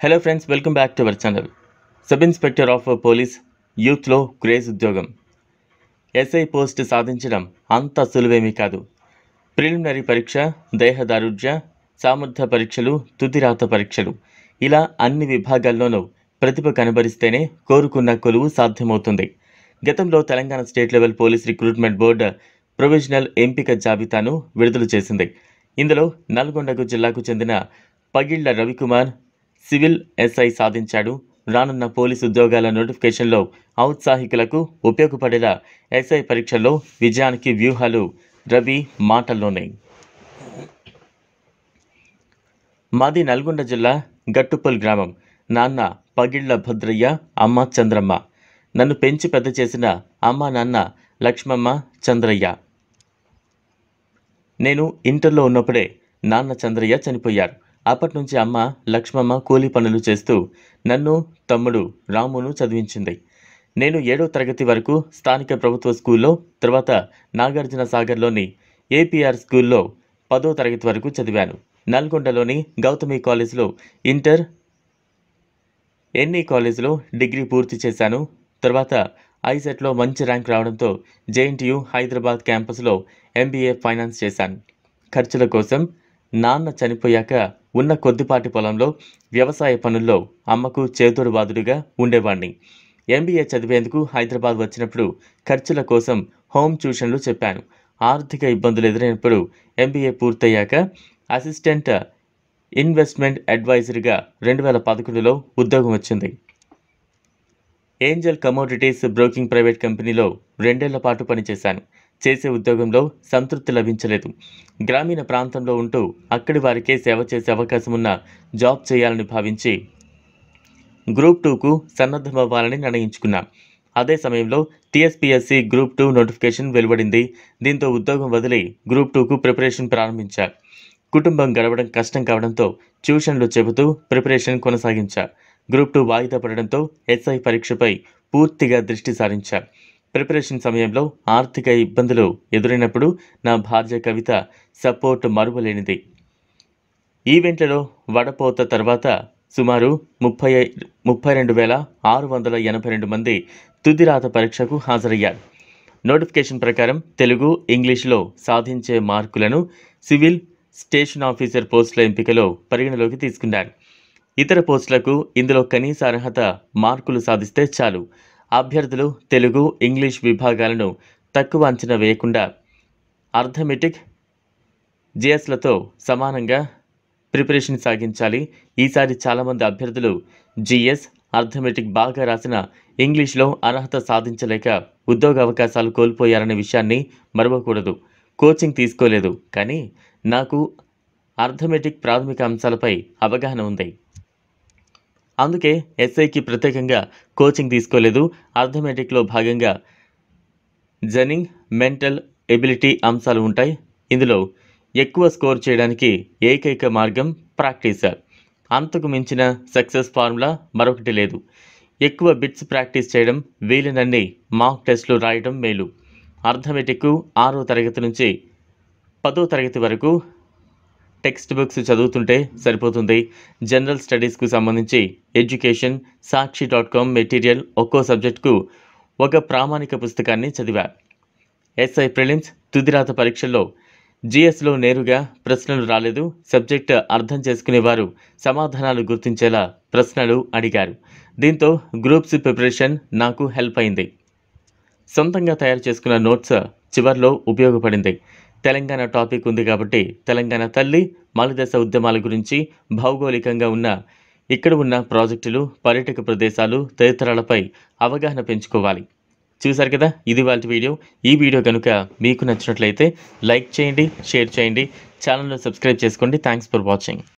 hello friends welcome back to our channel sub inspector of police యూత్లో craze ఉద్యోగం SI post సాధించడం అంత సులువేమీ కాదు ప్రిలిమినరీ పరీక్ష దేహదారుఢ్య సామర్థ్య పరీక్షలు తుదిరాత పరీక్షలు ఇలా అన్ని విభాగాల్లోనూ ప్రతిభ కనబరిస్తేనే కోరుకున్న కొలువు సాధ్యమవుతుంది గతంలో Telangana state level police recruitment board provisional ఎంపిక జాబితాను విడుదల చేసింది ఇందులో నల్గొండకు జిల్లాకు చెందిన పగిళ్ల రవికుమార్ సివిల్ ఎస్ఐ సాధించాడు రానున్న పోలీసు ఉద్యోగాల నోటిఫికేషన్లో ఔత్సాహికులకు ఉపయోగపడేలా ఎస్ఐ పరీక్షల్లో విజయానికి వ్యూహాలు రవి మాటల్లోనే మాది నల్గొండ జిల్లా గట్టుపల్ గ్రామం నాన్న పగిళ్ల భద్రయ్య అమ్మ చంద్రమ్మ నన్ను పెంచి పెద్ద చేసిన అమ్మ నాన్న లక్ష్మమ్మ చంద్రయ్య నేను ఇంటర్లో ఉన్నప్పుడే నాన్న చంద్రయ్య చనిపోయారు అప్పటి నుంచి అమ్మ లక్ష్మమ్మ కూలీ పనులు చేస్తూ నన్ను తమ్ముడు రామును చదివించింది నేను ఏడో తరగతి వరకు స్థానిక ప్రభుత్వ స్కూల్లో తర్వాత నాగార్జున సాగర్లోని ఏపీఆర్ స్కూల్లో పదో తరగతి వరకు చదివాను నల్గొండలోని గౌతమి కాలేజ్లో ఇంటర్ ఎన్ఈ కాలేజ్లో డిగ్రీ పూర్తి చేశాను తర్వాత ఐసెట్లో మంచి ర్యాంక్ రావడంతో జేఎన్టీయూ హైదరాబాద్ క్యాంపస్లో ఎంబీఏ ఫైనాన్స్ చేశాను ఖర్చుల కోసం నాన్న చనిపోయాక ఉన్న కొద్దిపాటి పొలంలో వ్యవసాయ పనుల్లో అమ్మకు చేతుడు బాదుడుగా ఉండేవాణ్ణి ఎంబీఏ చదివేందుకు హైదరాబాద్ వచ్చినప్పుడు ఖర్చుల కోసం హోమ్ ట్యూషన్లు చెప్పాను ఆర్థిక ఇబ్బందులు ఎదురైనప్పుడు ఎంబీఏ పూర్తయ్యాక అసిస్టెంట్ ఇన్వెస్ట్మెంట్ అడ్వైజర్గా రెండు వేల పదకొండులో ఉద్యోగం వచ్చింది ఏంజల్ కమోడిటీస్ బ్రోకింగ్ ప్రైవేట్ కంపెనీలో రెండేళ్ల పాటు పనిచేశాను చేసే ఉద్యోగంలో సంతృప్తి లభించలేదు గ్రామీణ ప్రాంతంలో ఉంటూ అక్కడి వారికే సేవ చేసే అవకాశం ఉన్న జాబ్ చేయాలని భావించి గ్రూప్ టూకు సన్నద్ధమవ్వాలని నిర్ణయించుకున్నా అదే సమయంలో టీఎస్పీఎస్సీ గ్రూప్ టూ నోటిఫికేషన్ వెలువడింది దీంతో ఉద్యోగం వదిలి గ్రూప్ టూకు ప్రిపరేషన్ ప్రారంభించా కుటుంబం గడవడం కష్టం కావడంతో ట్యూషన్లు చెబుతూ ప్రిపరేషన్ కొనసాగించా గ్రూప్ టూ వాయిదా పడడంతో ఎస్ఐ పరీక్షపై పూర్తిగా దృష్టి సారించా ప్రిపరేషన్ సమయంలో ఆర్థిక ఇబ్బందులు ఎదురైనప్పుడు నా భార్య కవిత సపోర్ట్ మరువలేనిది ఈవెంట్లలో వడపోత తర్వాత సుమారు ముప్పై ముప్పై రెండు వేల ఆరు వందల ఎనభై రెండు మంది తుదిరాత పరీక్షకు హాజరయ్యారు నోటిఫికేషన్ ప్రకారం తెలుగు ఇంగ్లీష్లో సాధించే మార్కులను సివిల్ స్టేషన్ ఆఫీసర్ పోస్టుల ఎంపికలో పరిగణలోకి తీసుకున్నారు ఇతర పోస్టులకు ఇందులో కనీస అర్హత మార్కులు సాధిస్తే చాలు అభ్యర్థులు తెలుగు ఇంగ్లీష్ విభాగాలను తక్కువ అంచనా వేయకుండా అర్థమెటిక్ జిఎస్లతో సమానంగా ప్రిపరేషన్ సాగించాలి ఈసారి చాలామంది అభ్యర్థులు జిఎస్ అర్థమెటిక్ బాగా రాసిన ఇంగ్లీష్లో అర్హత సాధించలేక ఉద్యోగ అవకాశాలు కోల్పోయారనే విషయాన్ని మరవకూడదు కోచింగ్ తీసుకోలేదు కానీ నాకు అర్థమెటిక్ ప్రాథమిక అంశాలపై అవగాహన ఉంది అందుకే ఎస్ఐకి ప్రత్యేకంగా కోచింగ్ తీసుకోలేదు అర్థమెటిక్లో భాగంగా జర్నింగ్ మెంటల్ ఎబిలిటీ అంశాలు ఉంటాయి ఇందులో ఎక్కువ స్కోర్ చేయడానికి ఏకైక మార్గం ప్రాక్టీస్ అంతకు మించిన సక్సెస్ ఫార్ములా మరొకటి లేదు ఎక్కువ బిట్స్ ప్రాక్టీస్ చేయడం వీలనన్ని మాక్ టెస్ట్లు రాయడం మేలు అర్థమెటిక్ ఆరో తరగతి నుంచి పదో తరగతి వరకు టెక్స్ట్ బుక్స్ చదువుతుంటే సరిపోతుంది జనరల్ స్టడీస్కు సంబంధించి education Sakshi dot com material ఒక్కో సబ్జెక్టుకు ఒక ప్రామాణిక పుస్తకాన్ని చదివా ఎస్ఐ ప్రిలిమ్స్ తుదిరాత పరీక్షల్లో జిఎస్లో నేరుగా ప్రశ్నలు రాలేదు సబ్జెక్ట్ అర్థం చేసుకునేవారు సమాధానాలు గుర్తించేలా ప్రశ్నలు అడిగారు దీంతో గ్రూప్స్ ప్రిపరేషన్ నాకు హెల్ప్ అయింది సొంతంగా తయారు చేసుకున్న నోట్స్ చివర్లో ఉపయోగపడింది తెలంగాణ టాపిక్ ఉంది కాబట్టి తెలంగాణ తల్లి మాలదశ ఉద్యమాల గురించి భౌగోళికంగా ఉన్న ఇక్కడ ఉన్న ప్రాజెక్టులు పర్యాటక ప్రదేశాలు తదితరాలపై అవగాహన పెంచుకోవాలి చూశారు కదా ఇది వాళ్ళ వీడియో ఈ వీడియో కనుక మీకు నచ్చినట్లయితే లైక్ చేయండి షేర్ చేయండి ఛానల్ను సబ్స్క్రైబ్ చేసుకోండి థ్యాంక్స్ ఫర్ వాచింగ్